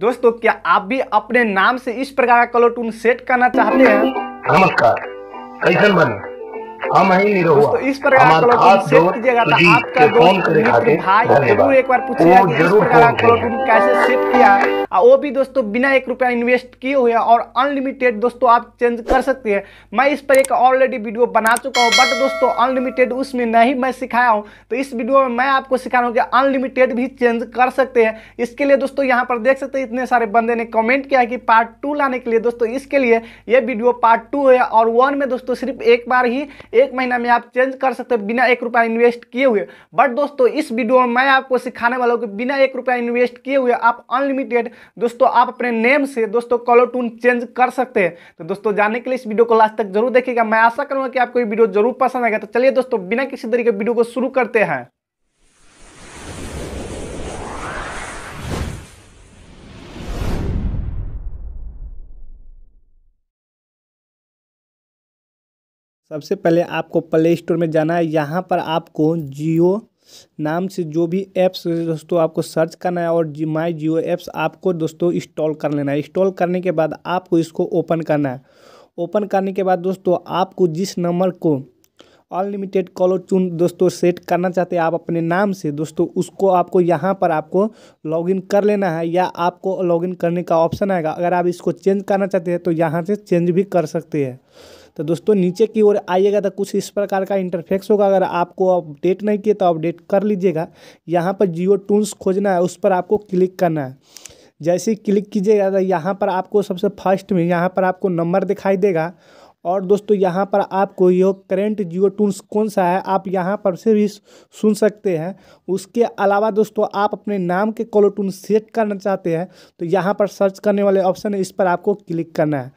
दोस्तों क्या आप भी अपने नाम से इस प्रकार का कलर टून सेट करना चाहते हैं नमस्कार कैसन बनी हम ही नहीं रहो तो इस प्रकार का कलर सेव कीजिएगा तो आपका दोस्त मित्र भाई जरूर एक बार पूछिएगा कि इस प्रकार का कलर कैसे सेव किया और वो भी दोस्तों बिना एक रुपया इन्वेस्ट किए हुए और अनलिमिटेड दोस्तों आप चेंज कर सकते हैं मैं इस पर एक ऑलरेडी वीडियो बना चुका हूँ बट दोस्तों अनलिमिटेड उसमें नहीं मैं सिखाया हूँ तो इस वीडियो में मैं आपको सिखा रहा हूँ कि अनलिमिटेड भी चेंज कर सकते हैं इसके लिए दोस्तों यहाँ पर देख सकते हैं इतने सारे बंदे ने कमेंट किया कि पार्ट टू लाने के लिए दोस्तों इसके लिए ये वीडियो पार्ट टू है और वन में दोस्तों सिर्फ एक बार ही एक महीना में आप चेंज कर सकते हो बिना एक रुपया इन्वेस्ट किए हुए बट दोस्तों इस वीडियो में मैं आपको सिखाने वाला हूँ कि बिना एक रुपया इन्वेस्ट किए हुए आप अनलिमिटेड दोस्तों आप अपने नेम से दोस्तों कॉलो टून चेंज कर सकते हैं तो दोस्तों जानने के लिए इस वीडियो को लास्ट तक जरूर देखिएगा मैं आशा करूँगा कि आपको ये वीडियो जरूर पसंद आएगा तो चलिए दोस्तों बिना किसी तरीके वीडियो को शुरू करते हैं सबसे पहले आपको प्ले स्टोर में जाना है यहाँ पर आपको जियो नाम से जो भी ऐप्स दोस्तों आपको सर्च करना है और जी माई जियो ऐप्स आपको दोस्तों इंस्टॉल कर लेना है इंस्टॉल करने के बाद आपको इसको ओपन करना है ओपन करने के बाद दोस्तों आपको जिस नंबर को अनलिमिटेड कॉलो चुन दोस्तों सेट करना चाहते हैं आप अपने नाम से दोस्तों उसको आपको यहाँ पर आपको लॉगिन कर लेना है या आपको लॉगिन करने का ऑप्शन आएगा अगर आप इसको चेंज करना चाहते हैं तो यहाँ से चेंज भी कर सकते हैं तो दोस्तों नीचे की ओर आइएगा तो कुछ इस प्रकार का इंटरफेक्स होगा अगर आपको अपडेट नहीं किए तो अपडेट कर लीजिएगा यहाँ पर जियो टूल्स खोजना है उस पर आपको क्लिक करना है जैसे ही क्लिक कीजिएगा तो यहाँ पर आपको सबसे फर्स्ट में यहाँ पर आपको नंबर दिखाई देगा और दोस्तों यहाँ पर आपको यो करेंट जियो टूल्स कौन सा है आप यहाँ पर से भी सुन सकते हैं उसके अलावा दोस्तों आप अपने नाम के कॉलो टून सेट करना चाहते हैं तो यहाँ पर सर्च करने वाले ऑप्शन है इस पर आपको क्लिक करना है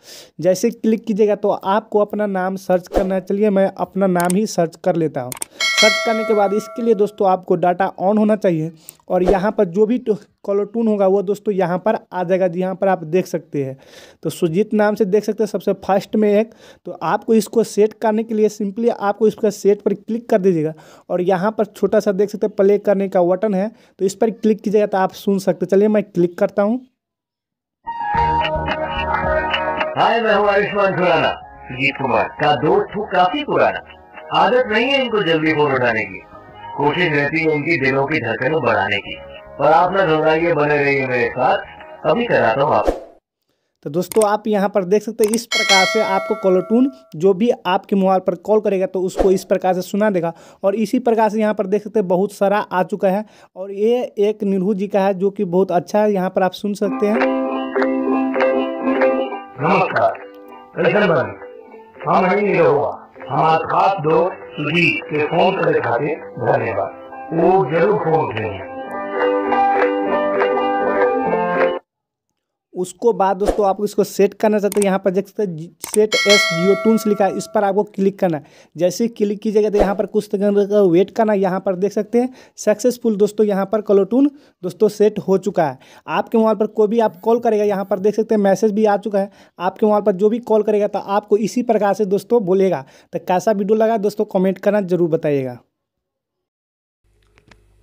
जैसे क्लिक कीजिएगा तो आपको अपना नाम सर्च करना है चलिए मैं अपना नाम ही सर्च कर लेता हूँ सर्च करने के बाद इसके लिए दोस्तों आपको डाटा ऑन होना चाहिए और यहाँ पर जो भी कॉलर तो टून होगा वो दोस्तों यहाँ पर आ जाएगा जी यहाँ पर आप देख सकते हैं तो सुजीत नाम से देख सकते हैं सबसे फर्स्ट में एक तो आपको इसको सेट करने के लिए सिंपली आपको इसका सेट पर क्लिक कर दीजिएगा और यहाँ पर छोटा सा देख सकते हैं प्ले करने का बटन है तो इस पर क्लिक कीजिएगा तो आप सुन सकते चलिए मैं क्लिक करता हूँ हाय मैं हूँ आयुष्मान खुराना सुजीत कुमार का दोस्त हूँ काफी पुराना आदत नहीं है इनको जल्दी फोन उठाने की कोशिश रहती है इनकी दिलों की धड़कन बढ़ाने की पर आप ना घबराइए बने रहिए मेरे साथ अभी कराता हूँ आप तो दोस्तों आप यहां पर देख सकते हैं इस प्रकार से आपको कॉलोटून जो भी आपके मोबाइल पर कॉल करेगा तो उसको इस प्रकार से सुना देगा और इसी प्रकार से यहां पर देख सकते हैं बहुत सारा आ चुका है और ये एक निरहू जी का है जो कि बहुत अच्छा है यहां पर आप सुन सकते हैं नमस्कार हमारा खास दोस्त सुजीत के फोन करे खाते धन्यवाद वो जरूर फोन उठेंगे उसको बाद दोस्तों आप इसको सेट करना चाहते हैं यहाँ पर देख सकते हैं सेट एस जियो टूल्स लिखा है इस पर आपको क्लिक करना है जैसे ही क्लिक कीजिएगा तो यहाँ पर कुछ सेकंड का वेट करना यहाँ पर देख सकते हैं सक्सेसफुल दोस्तों यहाँ पर कलोटून दोस्तों सेट हो चुका है आपके मोबाइल पर कोई भी आप कॉल करेगा यहाँ पर देख सकते हैं मैसेज भी आ चुका है आपके मोबाइल पर जो भी कॉल करेगा तो आपको इसी प्रकार से दोस्तों बोलेगा तो कैसा वीडियो लगा दोस्तों कॉमेंट करना जरूर बताइएगा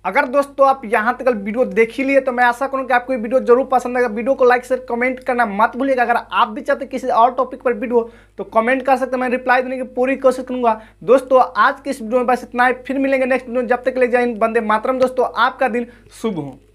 अगर दोस्तों आप यहाँ तक वीडियो देख ही लिए तो मैं आशा करूँ कि आपको ये वीडियो जरूर पसंद आएगा वीडियो को लाइक शेयर कमेंट करना मत भूलिएगा अगर आप भी चाहते किसी और टॉपिक पर वीडियो तो कमेंट कर सकते हैं मैं रिप्लाई देने की पूरी कोशिश करूँगा दोस्तों आज की इस वीडियो में बस इतना ही फिर मिलेंगे नेक्स्ट वीडियो जब तक ले जाए बंदे मातरम दोस्तों आपका दिन शुभ हो